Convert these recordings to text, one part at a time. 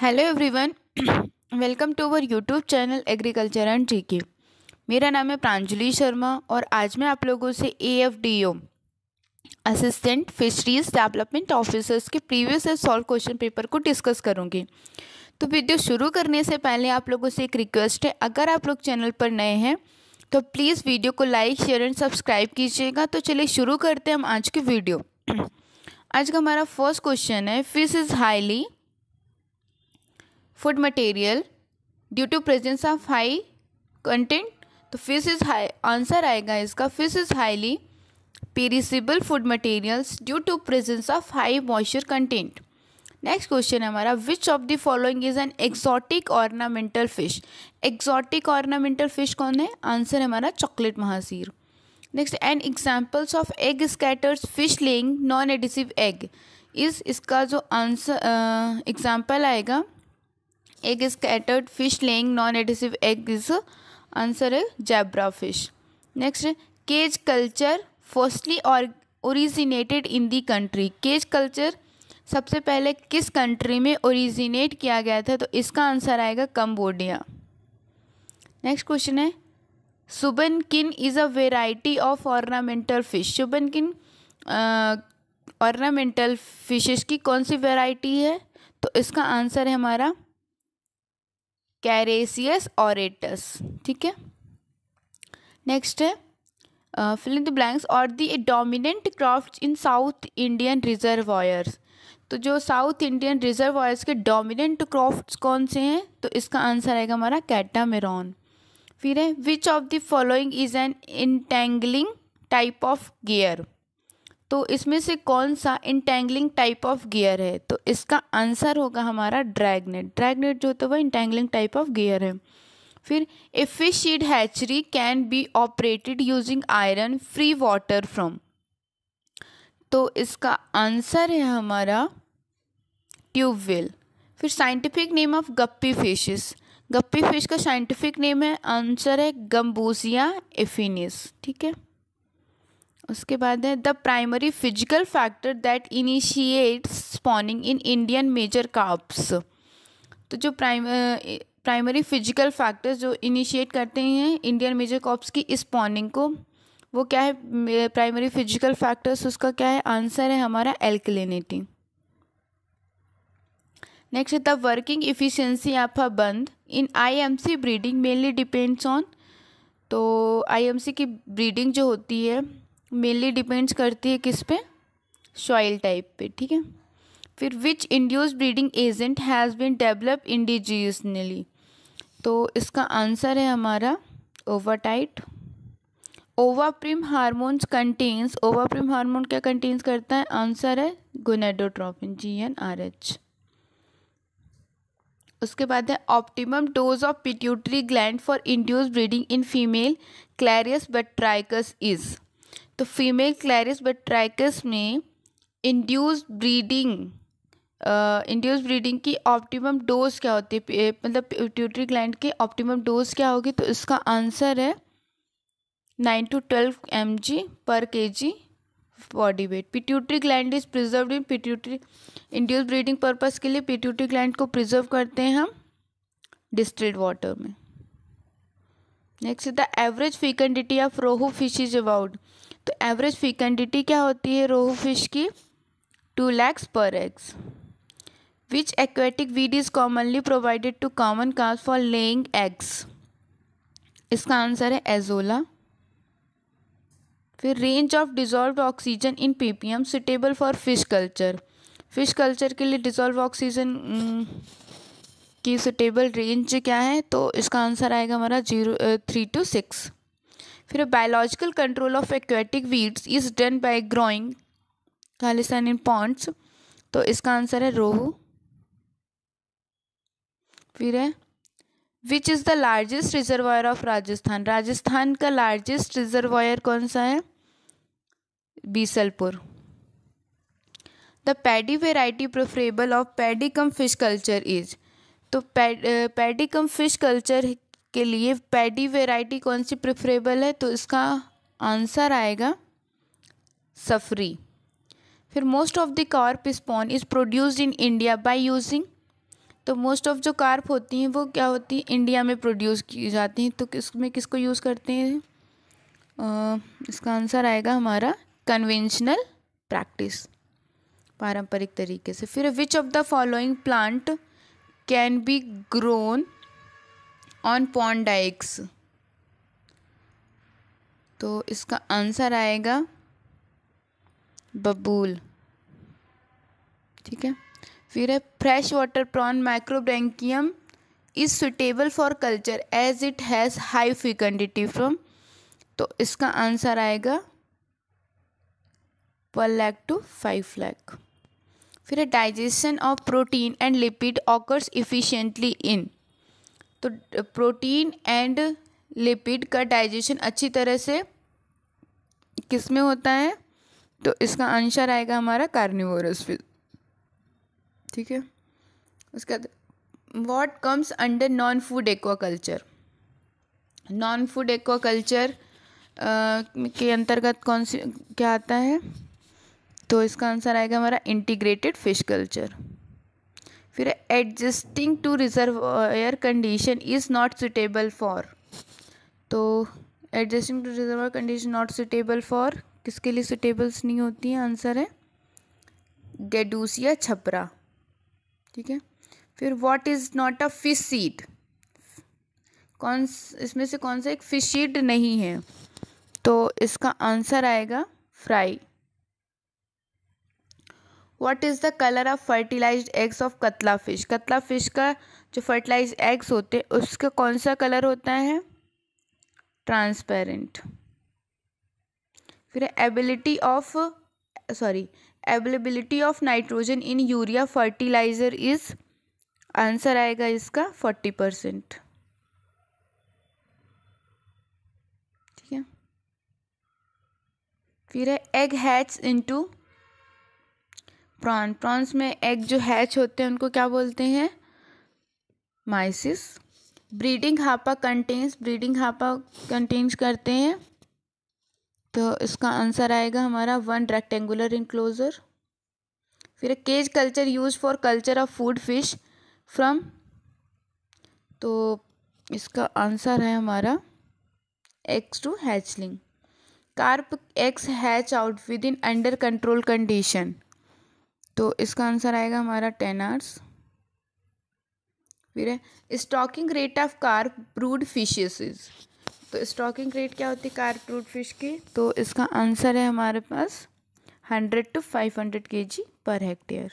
hello everyone welcome to our YouTube channel agriculture and GK मेरा नाम है प्रांजलि शर्मा और आज मैं आप लोगों से A F D O assistant fisheries development officers के previous year solve question paper को डिस्कस करूँगी तो वीडियो शुरू करने से पहले आप लोगों से एक रिक्वेस्ट है अगर आप लोग चैनल पर नए हैं तो प्लीज़ वीडियो को लाइक शेयर एंड सब्सक्राइब कीजिएगा तो चलिए शुरू करते हैं हम आज की वीडियो आज का हमारा फर्स्ट क्वेश्चन है fish is highly food material due to presence of high content तो फिश इज़ हाई आंसर आएगा इसका fish is highly perishable food materials due to presence of high moisture content next question है हमारा which of the following is an exotic ornamental fish exotic ornamental fish कौन है answer है हमारा chocolate mahseer next and examples of egg scatters fish laying non adhesive egg is इसका जो answer example आएगा egg is scattered fish laying non adhesive egg is answer है zebra fish next cage culture firstly और originated in the country cage culture सबसे पहले किस country में originate किया गया था तो इसका आंसर आएगा कम्बोडिया नेक्स्ट क्वेश्चन है shubunkin is a variety of ornamental fish shubunkin ornamental fishes की कौन सी वेराइटी है तो इसका आंसर है हमारा कैरेसियस ऑरेटस ठीक है नेक्स्ट है फिलिंग द ब्लैंक्स और the dominant craft in South Indian reserve तो जो साउथ इंडियन रिजर्वायर्स के डोमिनेंट क्रॉफ्ट कौन से हैं तो इसका आंसर आएगा हमारा कैटामेरॉन फिर है which of the following is an entangling type of gear तो इसमें से कौन सा इंटेंगलिंग टाइप ऑफ गियर है तो इसका आंसर होगा हमारा ड्रैगनेट ड्रैगनेट जो होता है वह इंटेंगलिंग टाइप ऑफ गियर है फिर a fish seed hatchery can be operated using iron free water from तो इसका आंसर है हमारा ट्यूबवेल फिर scientific name of guppy fishes guppy fish का साइंटिफिक नेम है आंसर है गम्बूसिया एफिनिस ठीक है उसके बाद है the primary physical factor that initiate spawning in Indian major carps तो जो प्राइम प्राइमरी फिजिकल फैक्टर्स जो इनिशिएट करते हैं इंडियन मेजर कॉप्स की स्पॉनिंग को वो क्या है प्राइमरी फिजिकल फैक्टर्स उसका क्या है आंसर है हमारा एल्कलिनिटी नेक्स्ट है the working efficiency of a bund in IMC breeding mainly depends on तो आईएमसी की ब्रीडिंग जो होती है मेनली डिपेंड्स करती है किस पे सॉइल टाइप पे ठीक है फिर which induce breeding agent has been develop indigenously तो इसका आंसर है हमारा ovatide ovaprim hormones contains ovaprim hormone क्या कंटेन्स करता है आंसर है gonadotropin G N R H उसके बाद है optimum dose of pituitary gland for induce breeding in female clarias batrachus is तो फीमेल क्लैरिस बट्राइकस में इंड्यूस ब्रीडिंग इंड्यूस ब्रीडिंग की ऑप्टिमम डोज क्या होती है eh, मतलब ट्यूटरी ग्लैंड की ऑप्टिमम डोज क्या होगी तो इसका आंसर है nine to twelve M G per K G body weight pituitary gland is preserve in pituitary induce breeding purpose के लिए पिट्यूटरी ग्लैंड को प्रिजर्व करते हैं हम डिस्टिल्ड वाटर में next the average fecundity of rohu fish is about तो average fecundity क्या होती है रोहू फिश की two lakhs per eggs which aquatic weed is commonly provided to common cast for laying eggs इसका आंसर है एजोला फिर range of dissolve oxygen in ppm suitable for fish culture fish culture के लिए dissolve oxygen mm, की suitable range क्या है तो इसका आंसर आएगा हमारा जीरो थ्री टू सिक्स फिर biological control of aquatic weeds is done by growing खालिस्तान इन पॉन्ट्स तो इसका आंसर है रोहू फिर है which is the largest reservoir of Rajasthan Rajasthan का लार्जेस्ट रिजर्वायर कौन सा है Bisalpur the paddy variety preferable of paddy cum fish culture is तो पैडी कम फिश कल्चर के लिए पैडी वेराइटी कौन सी प्रेफरेबल है तो इसका आंसर आएगा सफरी फिर most of the carp spawn is produced in India by using तो मोस्ट ऑफ जो कार्प होती हैं वो क्या होती हैं इंडिया में प्रोड्यूस की जाती हैं तो किस किस किसको यूज़ करते हैं इसका आंसर आएगा हमारा कन्वेंशनल प्रैक्टिस पारंपरिक तरीके से फिर which of the following plant can be grown on pond dykes तो इसका आंसर आएगा बबूल ठीक है फिर है fresh water prawn macrobrachium is suitable for culture as it has high fecundity from तो इसका आंसर आएगा one lakh to five lakh फिर digestion of protein and lipid occurs efficiently in तो प्रोटीन एंड लिपिड का डाइजेशन अच्छी तरह से किस में होता है तो इसका आंसर आएगा हमारा कार्निवोरस फिल ठीक है उसके बाद what comes under non food aquaculture non food aquaculture के अंतर्गत कौन सी क्या आता है तो इसका आंसर आएगा हमारा इंटीग्रेटेड फिश कल्चर फिर adjusting to reservoir condition is not suitable for तो adjusting to reservoir condition not suitable for किसके लिए सुटेबल्स नहीं होती हैं आंसर है गेडूसिया छपरा ठीक है फिर what is not a fish seed कौन इसमें से कौन सा एक फिश सीड नहीं है तो इसका आंसर आएगा fry what is the colour of fertilised eggs of catla fish catla fish का जो फर्टिलाइज एग्स होते हैं उसका कौन सा कलर होता है ट्रांसपेरेंट फिर ability of sorry availability of nitrogen in urea fertiliser is answer आएगा इसका फोर्टी परसेंट ठीक है फिर है egg hatch into prawn prawns में एग जो हैच होते हैं उनको क्या बोलते हैं mysis breeding hapa contains breeding hapa contains करते हैं तो इसका आंसर आएगा हमारा वन रेक्टेंगुलर इनक्लोजर फिर cage culture use for culture of food fish from तो इसका आंसर है हमारा x to hatchling carp eggs hatch out within under control condition तो इसका आंसर आएगा हमारा टेन आवर्स फिर है stocking rate of carp brood fishes तो स्टॉकिंग रेट क्या होती है कार ब्रूड फिश की तो इसका आंसर है हमारे पास hundred to five hundred K G per hectare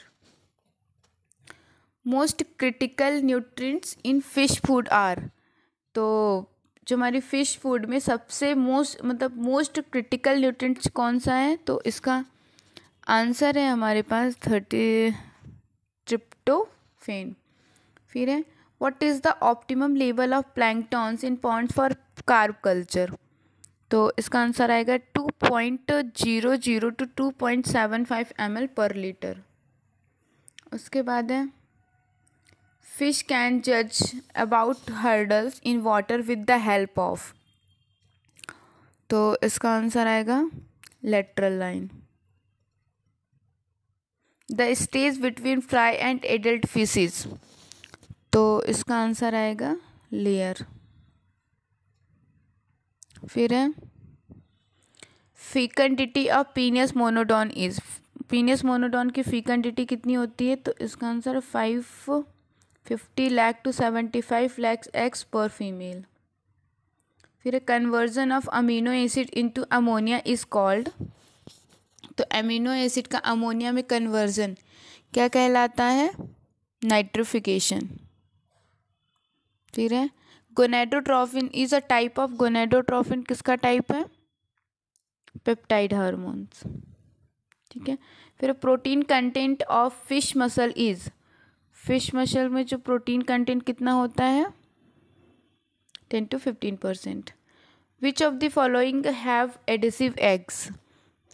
most critical nutrients in fish food are तो जो हमारी फ़िश फूड में सबसे मोस्ट मतलब मोस्ट क्रिटिकल न्यूट्रिएंट्स कौन सा है तो इसका आंसर है हमारे पास थर्टी ट्रिप्टोफेन फिर है what is the optimum level of planktons in pond for carp culture तो इसका आंसर आएगा two point zero zero to two point seven five M L per litre उसके बाद है फिश कैन जज about hurdles in water with the help of तो इसका answer आएगा lateral line the stage between fry and adult fishes तो इसका answer आएगा लेयर फिर है fecundity of Phineas मोनोडॉन is penaeus monodon की फीकेंडिटी कितनी होती है तो इसका answer five fifty lakh to seventy five lakhs eggs per female फिर conversion of amino acid into ammonia is called तो एमिनो एसिड का अमोनिया में कन्वर्जन क्या कहलाता है नाइट्रोफिकेशन ठीक है gonadotrophin is a type of gonadotrophin किसका टाइप है पेप्टाइड हार्मोन्स ठीक है फिर protein content of fish muscle is fish muscle में जो प्रोटीन कंटेंट कितना होता है ten to fifteen percent which of the following have adhesive eggs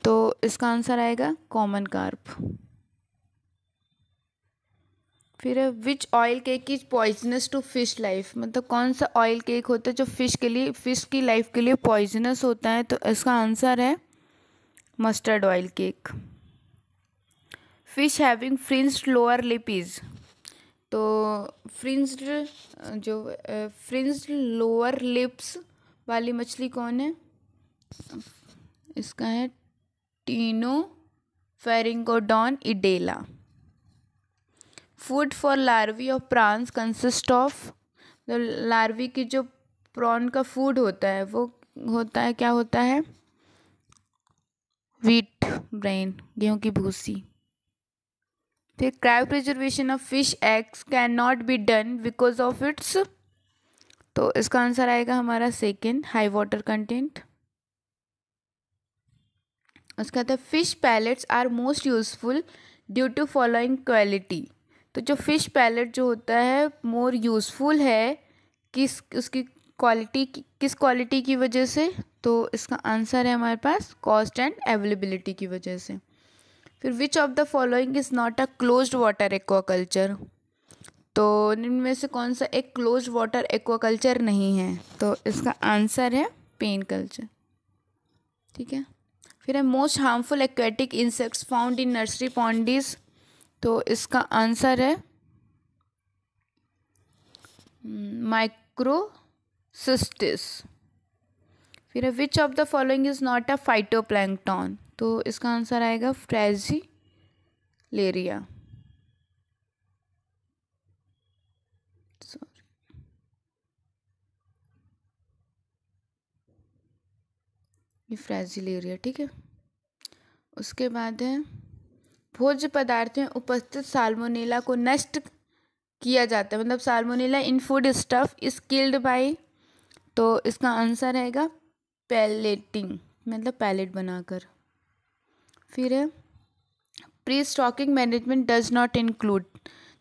तो इसका आंसर आएगा कॉमन कार्प फिर है which oil cake is poisonous to fish life मतलब कौन सा ऑयल केक होता है जो फिश के लिए फिश की लाइफ के लिए पॉइजनस होता है तो इसका आंसर है mustard oil cake fish having fringed lower lips तो फ्रिंस्ड जो फ्रिंस्ड लोअर लिप्स वाली मछली कौन है इसका है ctenopharyngodon idella food for larvae of prawns consist of larvae की जो प्रॉन का फूड होता है वो होता है क्या होता है वीट ब्रेन गेहूं की भूसी फिर cryopreservation of fish eggs cannot be done because of its तो इसका आंसर आएगा हमारा सेकेंड हाई वाटर कंटेंट उसके बाद fish pellets are most useful due to following quality तो जो फ़िश पैलेट जो होता है मोर यूज़फुल है किस उसकी क्वालिटी किस क्वालिटी की वजह से तो इसका आंसर है हमारे पास कॉस्ट एंड अवेलेबिलिटी की वजह से फिर which of the following is not a closed water aquaculture तो इनमें से कौन सा एक क्लोज वाटर एक्वाकल्चर नहीं है तो इसका आंसर है पेन कल्चर ठीक है फिर है most harmful aquatic insects found in nursery ponds तो इसका आंसर है माइक्रोसिस्टिस hmm, फिर है which of the following is not a phytoplankton तो इसका आंसर आएगा फ्रेजी लेरिया ये फ्रेजिल एरिया ठीक है उसके बाद है भोज्य पदार्थ में उपस्थित साल्मोनेला को नष्ट किया जाता है मतलब salmonella in food stuff is killed by तो इसका आंसर रहेगा पैलेटिंग मतलब पैलेट बनाकर फिर है pre stocking management does not include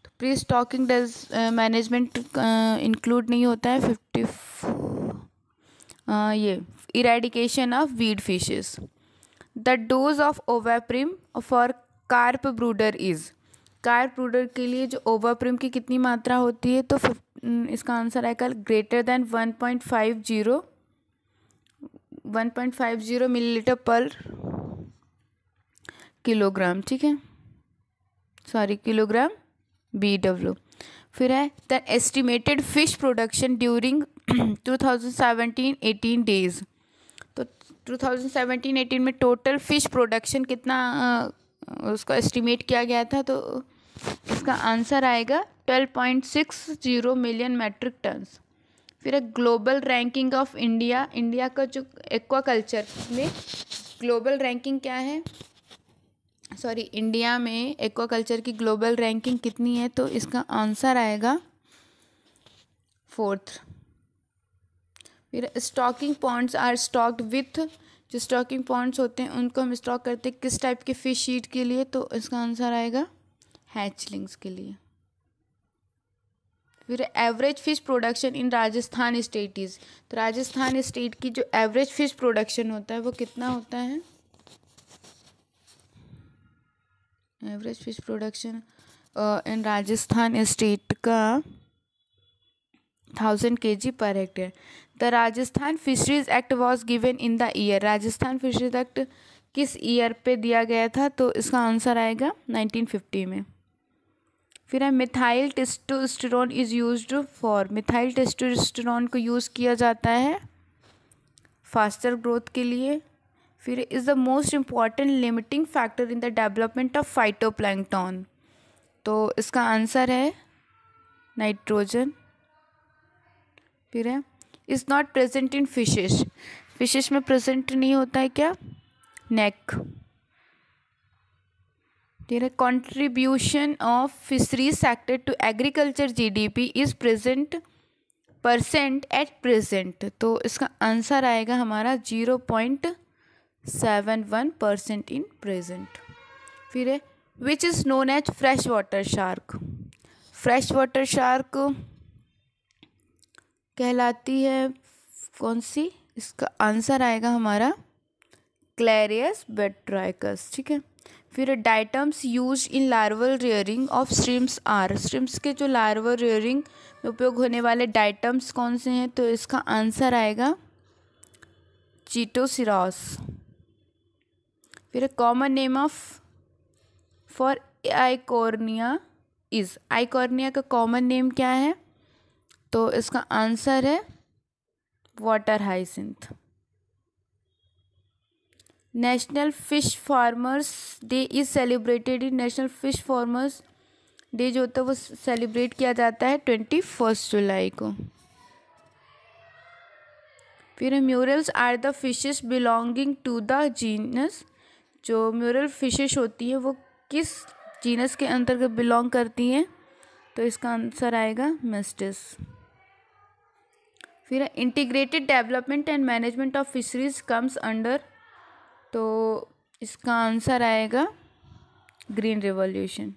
तो pre stocking does management include नहीं होता है फिफ्टी ये eradication of weed fishes the dose of ovaprim for carp breeder is carp breeder के लिए जो ओवाप्रिम की कितनी मात्रा होती है तो इसका आंसर आएगा greater than one point five zero one point five zero millilitre per kilogram ठीक है सॉरी किलोग्राम बी डब्ल्यू फिर है the estimated fish production during 2017-18 डेज तो 2017-18 में टोटल फिश प्रोडक्शन कितना उसको एस्टिमेट किया गया था तो इसका आंसर आएगा 12.60 मिलियन मैट्रिक टन्स फिर है global ranking of India India का जो एक्वा कल्चर में ग्लोबल रैंकिंग क्या है सॉरी इंडिया में एक्वाकल्चर की ग्लोबल रैंकिंग कितनी है तो इसका आंसर आएगा फोर्थ फिर stocking points are stocked with जो स्टॉकिंग पॉइंट्स होते हैं उनको हम स्टॉक करते हैं किस टाइप के फिश शीट के लिए तो इसका आंसर आएगा हैचलिंग्स के लिए फिर average fish production in Rajasthan state is तो राजस्थान स्टेट की जो एवरेज फिश प्रोडक्शन होता है वो कितना होता है average fish production in Rajasthan state का thousand K G per hectare the Rajasthan fisheries act was given in the year Rajasthan fisheries act किस ईयर पे दिया गया था तो इसका आंसर आएगा नाइनटीन फिफ्टी में फिर है methyl testosterone is used for methyl testosterone को यूज़ किया जाता है फास्टर ग्रोथ के लिए फिर is the most important limiting factor in the development of plankton तो इसका आंसर है नाइट्रोजन फिर है is not present in fishes fishes में प्रेजेंट नहीं होता है क्या नेक ठीक है contribution of fisheries sector to agriculture GDP is present percent at present तो इसका आंसर आएगा हमारा zero point seven one percent in present फिर है which is known as fresh water shark fresh water shark कहलाती है कौन सी इसका आंसर आएगा हमारा क्लैरियस बेट्राइकस ठीक है फिर diatoms use in larval rearing of streams are streams के जो लार्वल रेयरिंग में उपयोग होने वाले डाइटम्स कौन से हैं तो इसका आंसर आएगा चीटोसिरास फिर common name of for eichhornia is eichhornia का कॉमन नेम क्या है तो इसका आंसर है water hyacinth national fish farmers day is celebrated in national fish farmers day जो होता है वो सेलिब्रेट किया जाता है ट्वेंटी फर्स्ट जुलाई को फिर murrels are the fishes belonging to the genus जो म्यूरल फिशेस होती है वो किस जीनस के अंतर्गत बिलोंग करती हैं तो इसका आंसर आएगा मिस्टिस फिर integrated development and management of fisheries comes under तो इसका आंसर आएगा green revolution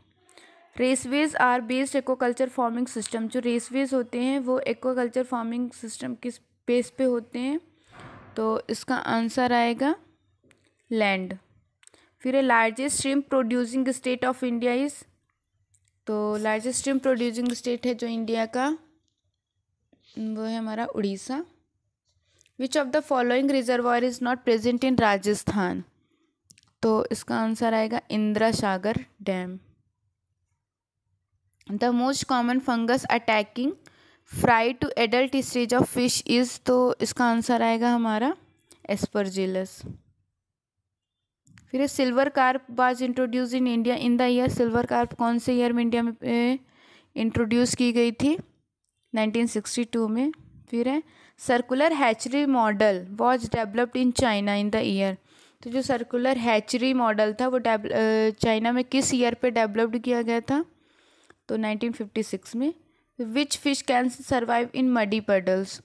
raceways are based aquaculture farming system जो रेसवेज होते हैं वो एक्वाकल्चर फार्मिंग सिस्टम किस बेस पे होते हैं तो इसका आंसर आएगा लैंड फिर largest shrimp producing state of India is तो लार्जेस्ट श्रिम्प प्रोड्यूसिंग स्टेट है जो इंडिया का वो है हमारा Odisha which of the following reservoir is not present in Rajasthan तो इसका आंसर आएगा Indira Sagar dam the most common fungus attacking fry to adult stage of fish is तो इसका आंसर आएगा हमारा एस्परजिलस फिर silver carp was introduce in India in the year silver carp कौन से ईयर में इंडिया में इंट्रोड्यूस की गई थी 1962 में फिर है circular hatchery model was developed in China in the year तो जो सर्कुलर हैचरी मॉडल था वो चाइना में किस ईयर पे डेवलप्ड किया गया था तो 1956 में which fish can survive in muddy puddles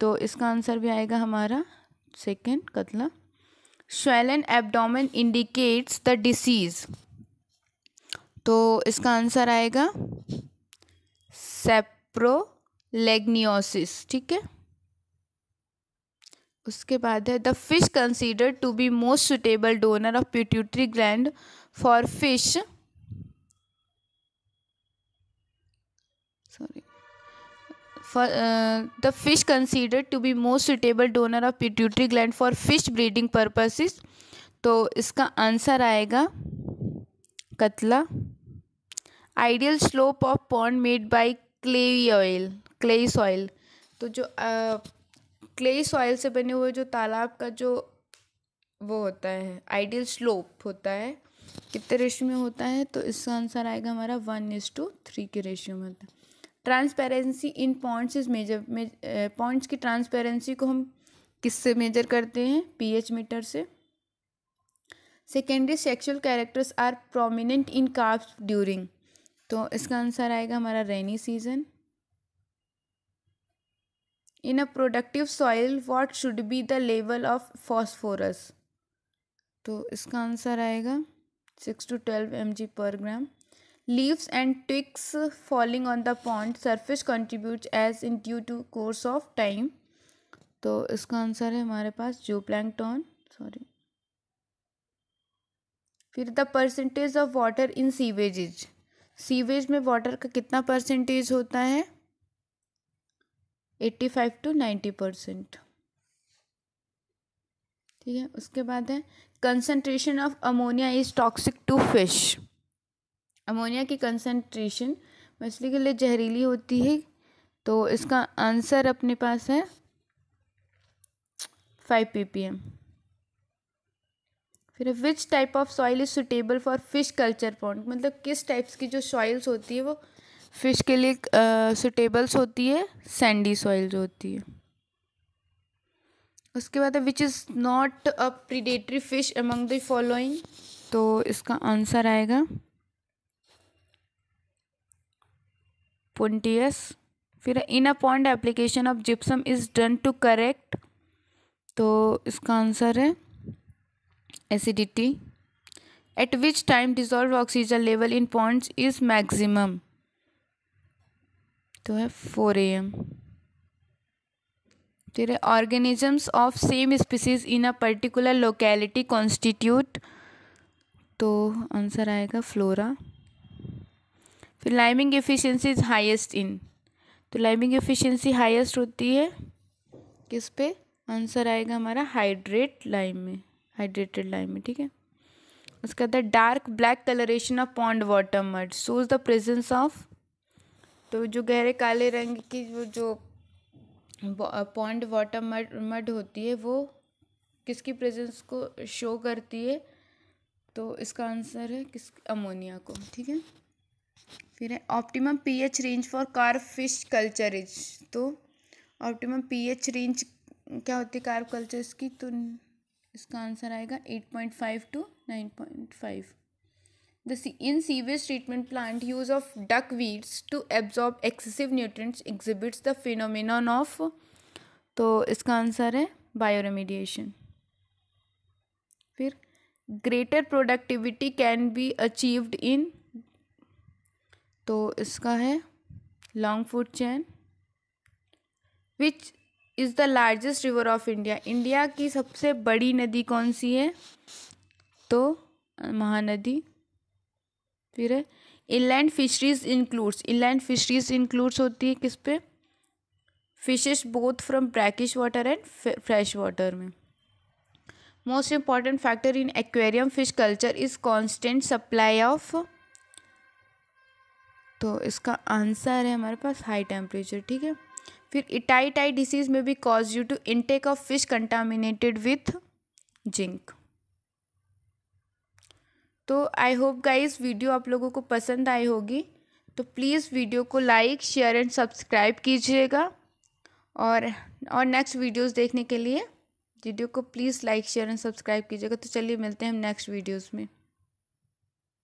तो इसका आंसर भी आएगा हमारा सेकेंड कतला swollen abdomen indicates the disease तो इसका आंसर आएगा सेप्रोलेग्नियोसिस ठीक है उसके बाद है the fish consider to be most suitable donor of pituitary gland for fish sorry Uh, the fish considered to be most suitable donor of pituitary gland for fish breeding purposes तो इसका answer आएगा catla ideal slope of pond made by clay oil clay soil तो जो clay uh, soil से बने हुए जो तालाब का जो वो होता है आइडियल स्लोप होता है कितने रेशियो में होता है तो इसका आंसर आएगा हमारा वन इज टू थ्री के रेशियो में होता है transparency in points is measure points की ट्रांसपेरेंसी को हम किससे मेजर करते हैं पीएच मीटर से secondary sexual characters are prominent in carps during तो इसका आंसर आएगा हमारा rainy season in a productive soil what should be the level of phosphorus तो इसका आंसर आएगा six to twelve M G per gram leaves and twigs falling on the pond surface contributes as in due to course of time तो इसका answer है हमारे पास जो plankton sorry फिर the percentage of water in sewages sewage में water का कितना परसेंटेज होता है eighty five to ninety percent ठीक है उसके बाद है concentration of ammonia is toxic to fish ammonia की कंसनट्रेशन मछली के लिए जहरीली होती है तो इसका आंसर अपने पास है फाइव पी पी एम फिर which type of soil is suitable for fish culture pond मतलब किस टाइप्स की जो सॉइल्स होती है वो फिश के लिए सुटेबल्स uh, होती है सैंडी सॉइल जो होती है उसके बाद which is not a predatory fish among the following तो इसका आंसर आएगा पुंटियस फिर in a pond application of gypsum is done to correct तो इसका आंसर है acidity at which time dissolve oxygen level in ponds is maximum तो है four A M फिर organisms of same species in a particular locality constitute तो answer आएगा flora फिर liming efficiency is highest in तो liming efficiency highest होती है किस पे आंसर आएगा हमारा हाइड्रेट लाइम में हाइड्रेटेड लाइम में ठीक है उसके बाद dark black coloration of pond water mud is the presence of तो जो गहरे काले रंग की वो जो पॉन्ड वाटर मड मड होती है वो किसकी प्रेजेंस को शो करती है तो इसका आंसर है किस अमोनिया को ठीक है फिर है optimum pH range for carp fish culture is तो ऑप्टिमम पीएच रेंज क्या होती है कार्व कल्चर्स की तो इसका आंसर आएगा eight point five to nine point five the in sewage treatment plant use of duck weeds to absorb excessive nutrients exhibits the phenomenon of तो इसका आंसर है बायोरेमिडिएशन फिर greater productivity can be achieved in तो इसका है long food chain which is the largest river of India India की सबसे बड़ी नदी कौन सी है तो महानदी फिर है inland fisheries includes inland fisheries includes होती है किस पे fishes both from brackish water and fresh water में most important factor in aquarium fish culture is constant supply of तो इसका आंसर है हमारे पास हाई टेम्परेचर ठीक है फिर इटाईटाई डिसीज में भी cause due to intake of fish contaminated with zinc तो आई होप गाइस वीडियो आप लोगों को पसंद आई होगी तो प्लीज़ वीडियो को लाइक शेयर एंड सब्सक्राइब कीजिएगा और और नेक्स्ट वीडियोस देखने के लिए वीडियो को please like share and subscribe कीजिएगा तो चलिए मिलते हैं हम नेक्स्ट वीडियोस में